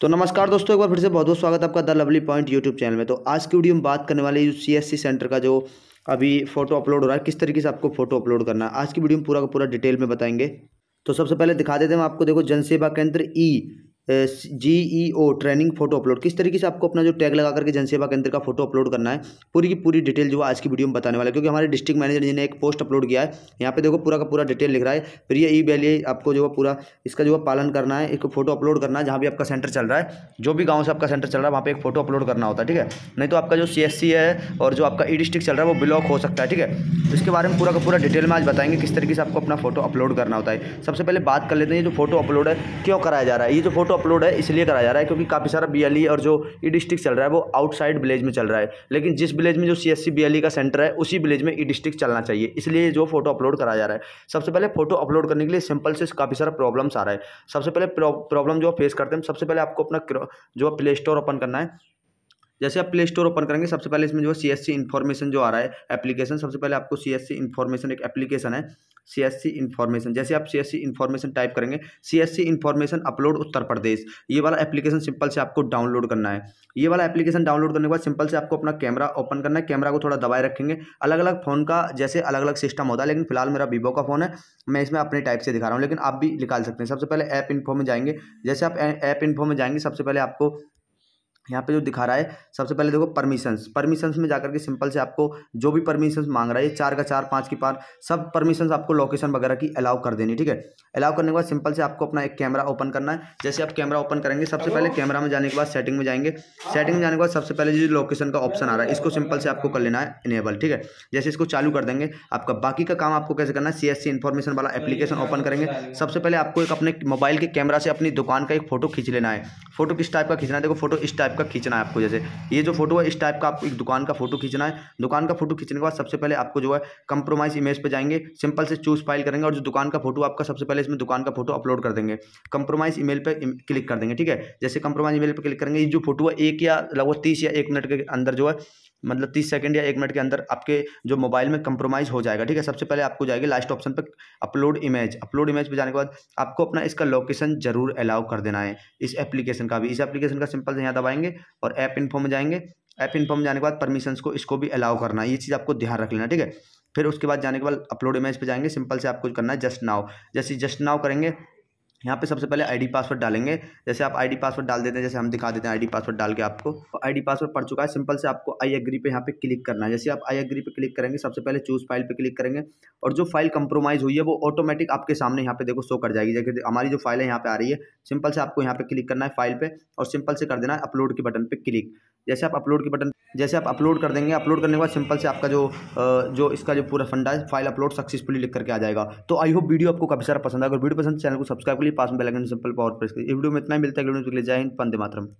तो नमस्कार दोस्तों एक बार फिर से बहुत बहुत स्वागत है आपका the lovely point YouTube channel में तो आज की वीडियो में बात करने वाले यू सी सेंटर का जो अभी फोटो अपलोड हो रहा है किस तरीके से आपको फोटो अपलोड करना है आज की वीडियो में पूरा का पूरा डिटेल में बताएंगे तो सबसे पहले दिखा देते हैं आपको देखो Jansewa Kendra E e, G E O training photo upload किस तरीके से आपको अपना जो टैग लगा करके जनसेवा केंद्र का फोटो अपलोड करना है पूरी की पूरी डिटेल जो आज की वीडियो में बताने वाला है क्योंकि हमारे डिस्ट्रिक्ट मैनेजर जी ने एक पोस्ट अपलोड किया है यहाँ पे देखो पूरा का पूरा डिटेल लिख रहा है फिर ये ई वैली आपको जो है पूरा इसका जो है पालन करना है एक फोटो अपलोड करना है जहाँ भी आपका सेंटर चल रहा है जो भी गाँव से आपका सेंटर चल रहा है वहाँ पर एक फोटो अपलोड करना होता है ठीक है नहीं तो आपका जो सी है और जो आपका ई e डिस्ट्रिक्ट चल रहा है वो ब्लॉक हो सकता है ठीक है तो इसके बारे में पूरा का पूरा डिटेल में आज बताएंगे किस तरीके से आपको अपना फोटो अपलोड करना होता है सबसे पहले बात कर लेते हैं ये जो फोटो अपलोड है क्यों कराया जा रहा है ये जो फोटो अपलोड है इसलिए कराया जा रहा है क्योंकि काफ़ी सारा बी e और जो ई e डिस्ट्रिक्ट चल रहा है वो आउटसाइड विलेज में चल रहा है लेकिन जिस विलेज में जो सी एस e का सेंटर है उसी विलेज में ई डिस्ट्रिक्ट चलना चाहिए इसलिए जो फोटो अपलोड कराया जा रहा है सबसे पहले फोटो अपलोड करने के लिए सिंपल से काफ़ी सारा प्रॉब्लम्स आ रहा है सबसे पहले प्रॉब्लम जो फेस करते हैं सबसे पहले आपको अपना जो प्ले स्टोर ओपन करना है जैसे आप प्ले स्टोर ओपन करेंगे सबसे पहले इसमें जो है सी एस सी इन्फॉर्मेशन जो आ रहा है एप्लीकेशन सबसे पहले आपको सी एस सी इन्फॉर्मेशन एक एप्लीकेशन है सी एस सी इन्फॉर्मेशन जैसे आप C S C information type करेंगे C S C information upload Uttar Pradesh ये वाला एप्लीकेशन सिंपल से आपको डाउनलोड करना है ये वाला एप्लीकेशन डाउनलोड करने के बाद सिंपल से आपको अपना कैमरा ओपन करना है कैमरा को थोड़ा दबाए रखेंगे अलग अलग फ़ोन का जैसे अलग अलग सिस्टम होता है लेकिन फिलहाल मेरा वीवो का फ़ोन है मैं इसमें अपने टाइप से दिखा रहा हूँ लेकिन आप भी निकाल सकते हैं सबसे पहले ऐप इन्फो में जाएंगे जैसे आप ऐप इन्फो में जाएंगे सबसे पहले आपको यहाँ पे जो दिखा रहा है सबसे पहले देखो परमिशंस परमिशंस में जाकर के सिंपल से आपको जो भी परमिशंस मांग रहा है चार का चार पाँच की पाँच सब परमिशंस आपको लोकेशन वगैरह की अलाउ कर देनी ठीक है अलाउ करने के बाद सिंपल से आपको अपना एक कैमरा ओपन करना है जैसे आप कैमरा ओपन करेंगे सबसे पहले कैमरा में जाने के बाद सेटिंग में जाएंगे सेटिंग हाँ। में जाने के बाद सबसे पहले जो लोकेशन का ऑप्शन आ रहा है इसको सिंपल से आपको कर लेना है इनेबल ठीक है जैसे इसको चालू कर देंगे आपका बाकी का काम आपको कैसे करना है सी एस इन्फॉर्मेशन वाला एप्लीकेशन हाँ, ओपन करेंगे सबसे पहले आपको एक अपने मोबाइल के कैमरा से अपनी दुकान का एक फोटो खींच लेना है फोटो किस टाइप का खींचना है देखो फोटो इस टाइप टाइप का खींचना है आपको जैसे ये जो फोटो है इस टाइप का आपको एक दुकान का फोटो खींचना है दुकान का फोटो खींचने के बाद सबसे पहले आपको जो है कंप्रोमाइज इमेज पर जाएंगे सिंपल से चूज फाइल करेंगे और जो दुकान का फोटो आपका सबसे पहले इसमें दुकान का फोटो अपलोड कर देंगे कंप्रोमाइज ईमेल पर क्लिक कर देंगे ठीक है जैसे कंप्रोमाइज ईमेल पर क्लिक करेंगे ये जो फोटो है एक या लगभग तीस या एक मिनट के अंदर जो है मतलब तीस सेकंड या एक मिनट के अंदर आपके जो मोबाइल में कंप्रोमाइज़ हो जाएगा ठीक है सबसे पहले आपको जाएगी लास्ट ऑप्शन पर अपलोड इमेज अपलोड इमेज पे जाने के बाद आपको अपना इसका लोकेशन जरूर अलाउ कर देना है इस एप्लीकेशन का भी इस एप्लीकेशन का सिंपल से यहाँ दबाएंगे और ऐप इन्फो में जाएंगे ऐप इन्फो में जाने के बाद परमिशन को इसको भी अलाउ करना है ये चीज़ आपको ध्यान रख लेना ठीक है फिर उसके बाद जाने के बाद अपलोड इमेज पे जाएंगे सिंपल से आपको करना है जस्ट नाव जैसे जस्ट नाव करेंगे यहाँ पे सबसे पहले आईडी पासवर्ड डालेंगे जैसे आप आईडी पासवर्ड डाल देते हैं जैसे हम दिखा देते हैं आईडी पासवर्ड डाल के आपको तो आईडी पासवर्ड पड़ चुका है सिंपल से आपको आई एग्री पे यहाँ पे क्लिक करना है जैसे आप आई एग्री पे क्लिक करेंगे सबसे पहले चूज फाइल पे क्लिक करेंगे और जो फाइल कंप्रोमाइज हुई है वो ऑटोमेटिक आपके सामने यहाँ पे देखो शो कर जाएगी जैसे हमारी जो फाइल है यहाँ पे आ रही है सिंपल से आपको यहाँ पे क्लिक करना है फाइल पे और सिंपल से कर देना है अपलोड के बटन पे क्लिक जैसे आप अपलोड के बटन जैसे आप अपलोड कर देंगे अपलोड करने के बाद सिंपल से आपका जो जो इसका जो पूरा फंडा है फाइल अपलोड सक्सेसफुली लिख करके आ जाएगा तो आई होप वीडियो आपको काफी सारा पसंद है अगर वीडियो पसंद चैनल को सब्सक्राइब करिए पास में बेल सिंपल पावर प्रेस करिए वीडियो में इतना ही मिलता है जय हिंद पंदे मातरम